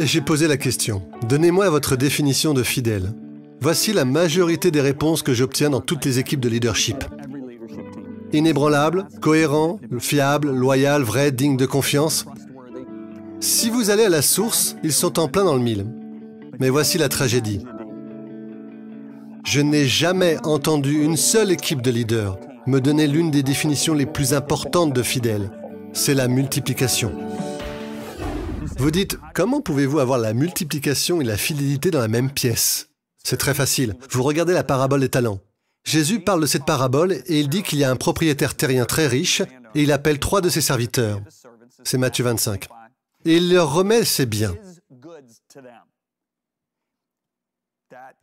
J'ai posé la question. Donnez-moi votre définition de fidèle. Voici la majorité des réponses que j'obtiens dans toutes les équipes de leadership. Inébranlable, cohérent, fiable, loyal, vrai, digne de confiance. Si vous allez à la source, ils sont en plein dans le mille. Mais voici la tragédie. Je n'ai jamais entendu une seule équipe de leaders me donner l'une des définitions les plus importantes de fidèle. C'est la multiplication. Vous dites, comment pouvez-vous avoir la multiplication et la fidélité dans la même pièce C'est très facile. Vous regardez la parabole des talents. Jésus parle de cette parabole et il dit qu'il y a un propriétaire terrien très riche et il appelle trois de ses serviteurs. C'est Matthieu 25. Et il leur remet ses biens.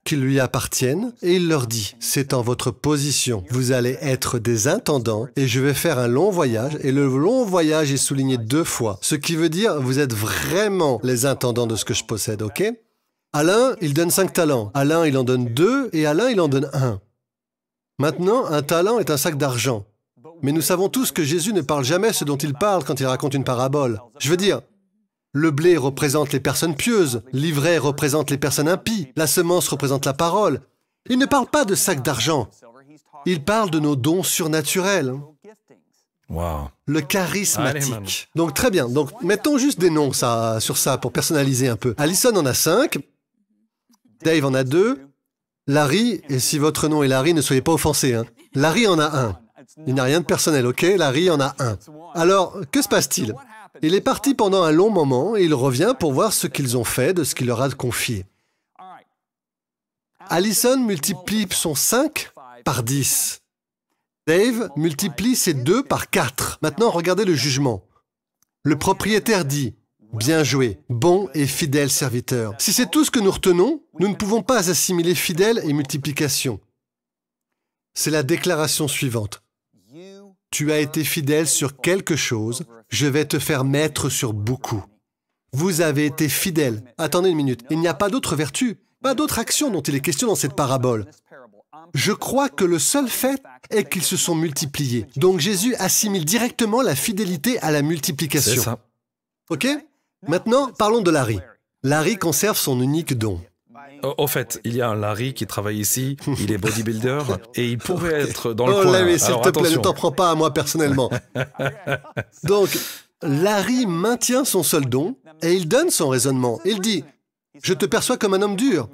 qu'ils lui appartiennent, et il leur dit, c'est en votre position, vous allez être des intendants, et je vais faire un long voyage, et le long voyage est souligné deux fois, ce qui veut dire, vous êtes vraiment les intendants de ce que je possède, ok Alain, il donne cinq talents, Alain, il en donne deux, et Alain, il en donne un. Maintenant, un talent est un sac d'argent. Mais nous savons tous que Jésus ne parle jamais ce dont il parle quand il raconte une parabole. Je veux dire, le blé représente les personnes pieuses, l'ivraie représente les personnes impies, la semence représente la parole. Il ne parle pas de sacs d'argent, il parle de nos dons surnaturels. Le charismatique. Donc très bien, donc mettons juste des noms ça, sur ça pour personnaliser un peu. Allison en a cinq, Dave en a deux, Larry, et si votre nom est Larry, ne soyez pas offensés, hein. Larry en a un. Il n'a rien de personnel, ok Larry en a un. Alors, que se passe-t-il il est parti pendant un long moment et il revient pour voir ce qu'ils ont fait de ce qu'il leur a confié. Allison multiplie son 5 par 10. Dave multiplie ses 2 par 4. Maintenant, regardez le jugement. Le propriétaire dit Bien joué, bon et fidèle serviteur. Si c'est tout ce que nous retenons, nous ne pouvons pas assimiler fidèle et multiplication. C'est la déclaration suivante. Tu as été fidèle sur quelque chose, je vais te faire mettre sur beaucoup. Vous avez été fidèle. Attendez une minute, il n'y a pas d'autre vertu, pas d'autre action dont il est question dans cette parabole. Je crois que le seul fait est qu'ils se sont multipliés. Donc Jésus assimile directement la fidélité à la multiplication. C'est ça. OK Maintenant, parlons de Larry. Larry conserve son unique don. Au fait, il y a un Larry qui travaille ici, il est bodybuilder et il pourrait être dans le oh, Larry, s'il te plaît, ne t'en prends pas à moi personnellement. Donc, Larry maintient son seul don et il donne son raisonnement. Il dit Je te perçois comme un homme dur.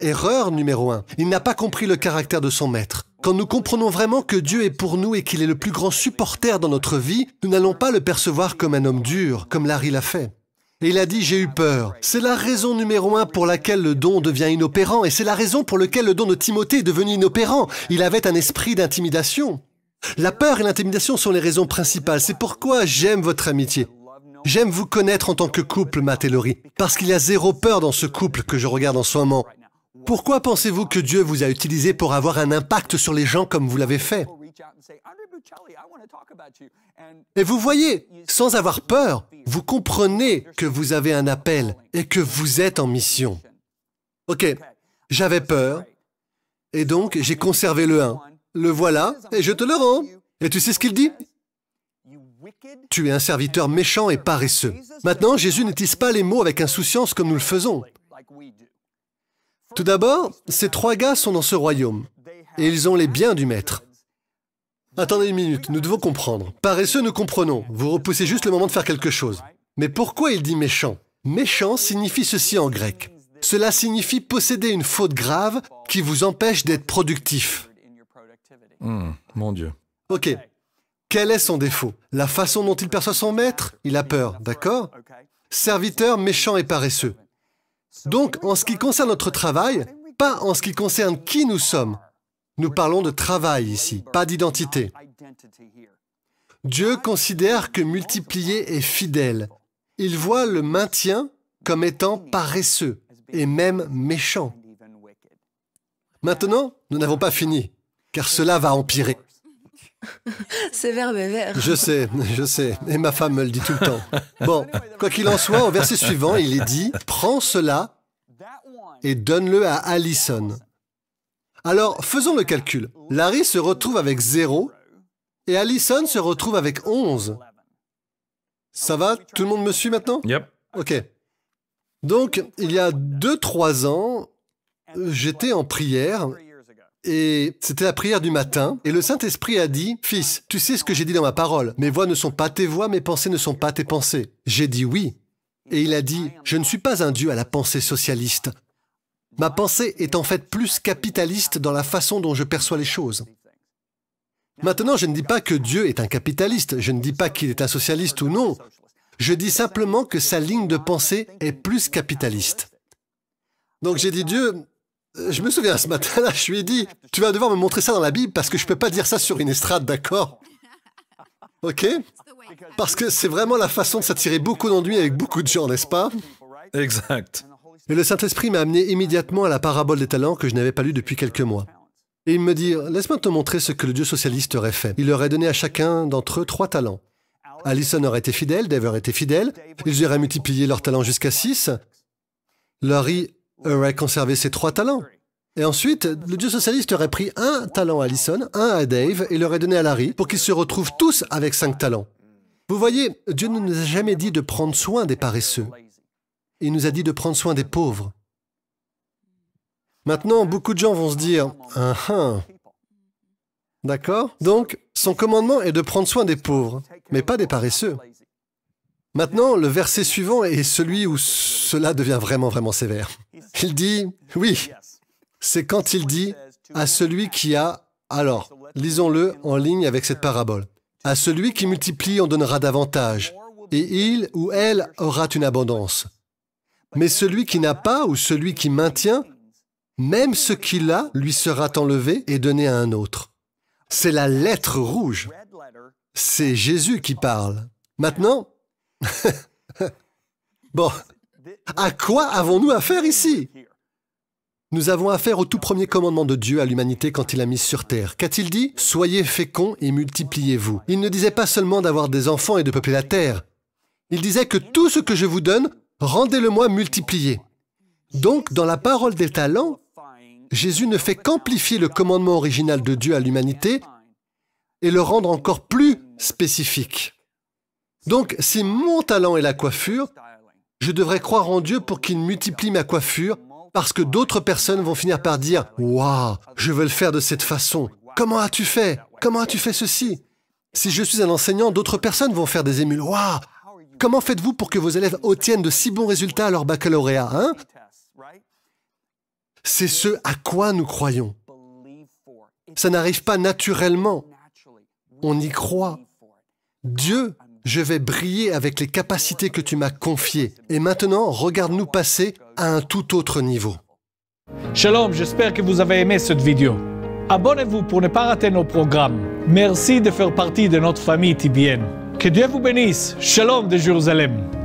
Erreur numéro un. Il n'a pas compris le caractère de son maître. Quand nous comprenons vraiment que Dieu est pour nous et qu'il est le plus grand supporter dans notre vie, nous n'allons pas le percevoir comme un homme dur, comme Larry l'a fait. Il a dit j'ai eu peur. C'est la raison numéro un pour laquelle le don devient inopérant et c'est la raison pour laquelle le don de Timothée est devenu inopérant. Il avait un esprit d'intimidation. La peur et l'intimidation sont les raisons principales. C'est pourquoi j'aime votre amitié. J'aime vous connaître en tant que couple, Matt et parce qu'il y a zéro peur dans ce couple que je regarde en ce moment. Pourquoi pensez-vous que Dieu vous a utilisé pour avoir un impact sur les gens comme vous l'avez fait et vous voyez, sans avoir peur, vous comprenez que vous avez un appel et que vous êtes en mission. OK, j'avais peur, et donc j'ai conservé le 1. Le voilà, et je te le rends. Et tu sais ce qu'il dit Tu es un serviteur méchant et paresseux. Maintenant, Jésus n'utilise pas les mots avec insouciance comme nous le faisons. Tout d'abord, ces trois gars sont dans ce royaume, et ils ont les biens du Maître. Attendez une minute, nous devons comprendre. Paresseux, nous comprenons. Vous repoussez juste le moment de faire quelque chose. Mais pourquoi il dit méchant Méchant signifie ceci en grec. Cela signifie posséder une faute grave qui vous empêche d'être productif. Hmm, mon Dieu. Ok. Quel est son défaut La façon dont il perçoit son maître Il a peur, d'accord Serviteur méchant et paresseux. Donc, en ce qui concerne notre travail, pas en ce qui concerne qui nous sommes, nous parlons de travail ici, pas d'identité. Dieu considère que multiplier est fidèle. Il voit le maintien comme étant paresseux et même méchant. Maintenant, nous n'avons pas fini, car cela va empirer. C'est verbe vert. Je sais, je sais, et ma femme me le dit tout le temps. Bon, quoi qu'il en soit, au verset suivant, il est dit Prends cela et donne-le à Allison. Alors, faisons le calcul. Larry se retrouve avec 0 et Allison se retrouve avec 11. Ça va Tout le monde me suit maintenant Yep. Ok. Donc, il y a 2-3 ans, j'étais en prière et c'était la prière du matin, et le Saint-Esprit a dit, Fils, tu sais ce que j'ai dit dans ma parole, mes voix ne sont pas tes voix, mes pensées ne sont pas tes pensées. J'ai dit oui. Et il a dit, Je ne suis pas un Dieu à la pensée socialiste, Ma pensée est en fait plus capitaliste dans la façon dont je perçois les choses. Maintenant, je ne dis pas que Dieu est un capitaliste, je ne dis pas qu'il est un socialiste ou non. Je dis simplement que sa ligne de pensée est plus capitaliste. Donc j'ai dit, Dieu, euh, je me souviens ce matin-là, je lui ai dit, tu vas devoir me montrer ça dans la Bible parce que je ne peux pas dire ça sur une estrade, d'accord Ok Parce que c'est vraiment la façon de s'attirer beaucoup d'ennuis avec beaucoup de gens, n'est-ce pas Exact. Et le Saint-Esprit m'a amené immédiatement à la parabole des talents que je n'avais pas lu depuis quelques mois. Et il me dit, laisse-moi te montrer ce que le Dieu socialiste aurait fait. Il aurait donné à chacun d'entre eux trois talents. Allison aurait été fidèle, Dave aurait été fidèle, ils auraient multiplié leurs talents jusqu'à six, Larry aurait conservé ses trois talents. Et ensuite, le Dieu socialiste aurait pris un talent à Allison, un à Dave, et l'aurait donné à Larry pour qu'ils se retrouvent tous avec cinq talents. Vous voyez, Dieu ne nous a jamais dit de prendre soin des paresseux. Il nous a dit de prendre soin des pauvres. Maintenant, beaucoup de gens vont se dire ah, ah. D'accord Donc, son commandement est de prendre soin des pauvres, mais pas des paresseux. Maintenant, le verset suivant est celui où cela devient vraiment, vraiment sévère. Il dit Oui, c'est quand il dit à celui qui a. Alors, lisons-le en ligne avec cette parabole. À celui qui multiplie, on donnera davantage, et il ou elle aura une abondance. Mais celui qui n'a pas ou celui qui maintient, même ce qu'il a lui sera enlevé et donné à un autre. C'est la lettre rouge. C'est Jésus qui parle. Maintenant, bon, à quoi avons-nous affaire ici Nous avons affaire au tout premier commandement de Dieu à l'humanité quand il a mis sur terre. Qu'a-t-il dit Soyez féconds et multipliez-vous. Il ne disait pas seulement d'avoir des enfants et de peupler la terre. Il disait que tout ce que je vous donne, rendez-le-moi multiplié. Donc, dans la parole des talents, Jésus ne fait qu'amplifier le commandement original de Dieu à l'humanité et le rendre encore plus spécifique. Donc, si mon talent est la coiffure, je devrais croire en Dieu pour qu'il multiplie ma coiffure, parce que d'autres personnes vont finir par dire Waouh, je veux le faire de cette façon. Comment as-tu fait Comment as-tu fait ceci Si je suis un enseignant, d'autres personnes vont faire des émules. Waouh, Comment faites-vous pour que vos élèves obtiennent de si bons résultats à leur baccalauréat hein C'est ce à quoi nous croyons. Ça n'arrive pas naturellement. On y croit. Dieu, je vais briller avec les capacités que tu m'as confiées. Et maintenant, regarde-nous passer à un tout autre niveau. Shalom, j'espère que vous avez aimé cette vidéo. Abonnez-vous pour ne pas rater nos programmes. Merci de faire partie de notre famille TBN. Que Dieu vous bénisse. Shalom de Jérusalem.